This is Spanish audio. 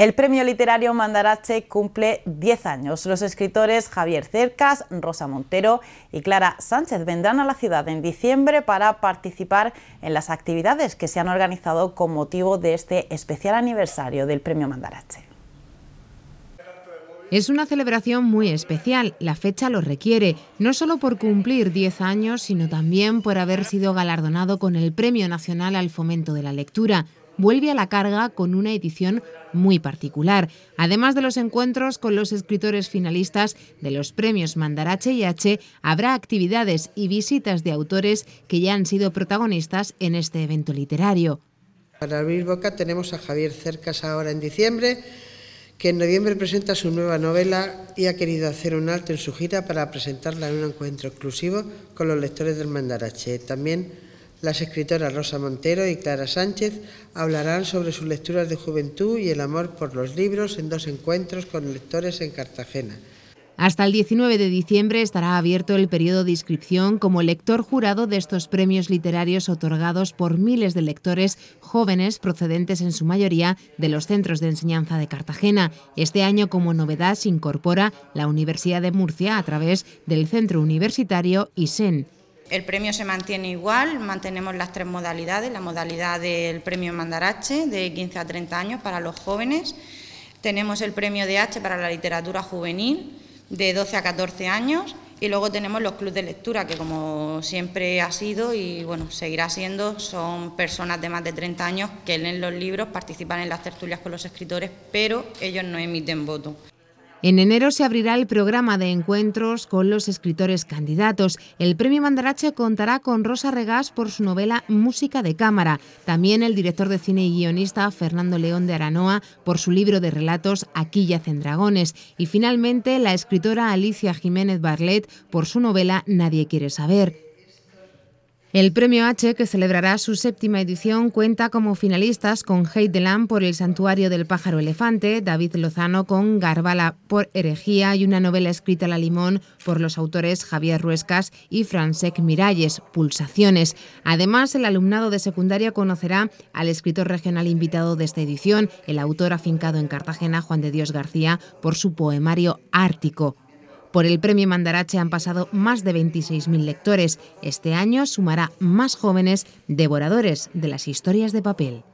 El premio literario Mandarache cumple 10 años. Los escritores Javier Cercas, Rosa Montero y Clara Sánchez vendrán a la ciudad en diciembre para participar en las actividades que se han organizado con motivo de este especial aniversario del premio Mandarache. Es una celebración muy especial, la fecha lo requiere, no solo por cumplir 10 años, sino también por haber sido galardonado con el Premio Nacional al Fomento de la Lectura, vuelve a la carga con una edición muy particular. Además de los encuentros con los escritores finalistas de los premios Mandarache y H, habrá actividades y visitas de autores que ya han sido protagonistas en este evento literario. Para abrir boca tenemos a Javier Cercas ahora en diciembre, que en noviembre presenta su nueva novela y ha querido hacer un alto en su gira para presentarla en un encuentro exclusivo con los lectores del Mandarache. También las escritoras Rosa Montero y Clara Sánchez hablarán sobre sus lecturas de juventud y el amor por los libros en dos encuentros con lectores en Cartagena. Hasta el 19 de diciembre estará abierto el periodo de inscripción como lector jurado de estos premios literarios otorgados por miles de lectores jóvenes procedentes en su mayoría de los centros de enseñanza de Cartagena. Este año como novedad se incorpora la Universidad de Murcia a través del Centro Universitario ISEN. El premio se mantiene igual, mantenemos las tres modalidades, la modalidad del premio Mandarache de 15 a 30 años para los jóvenes, tenemos el premio de H para la literatura juvenil de 12 a 14 años y luego tenemos los clubes de lectura que como siempre ha sido y bueno, seguirá siendo, son personas de más de 30 años que leen los libros, participan en las tertulias con los escritores, pero ellos no emiten voto. En enero se abrirá el programa de encuentros con los escritores candidatos. El premio Mandarache contará con Rosa Regás por su novela Música de Cámara. También el director de cine y guionista Fernando León de Aranoa por su libro de relatos Aquí yacen dragones. Y finalmente la escritora Alicia Jiménez Barlet por su novela Nadie quiere saber. El premio H, que celebrará su séptima edición, cuenta como finalistas con Heide por El Santuario del Pájaro Elefante, David Lozano con Garbala por Herejía y una novela escrita a la limón por los autores Javier Ruescas y Fransec Miralles, Pulsaciones. Además, el alumnado de secundaria conocerá al escritor regional invitado de esta edición, el autor afincado en Cartagena, Juan de Dios García, por su poemario Ártico. Por el premio Mandarache han pasado más de 26.000 lectores. Este año sumará más jóvenes devoradores de las historias de papel.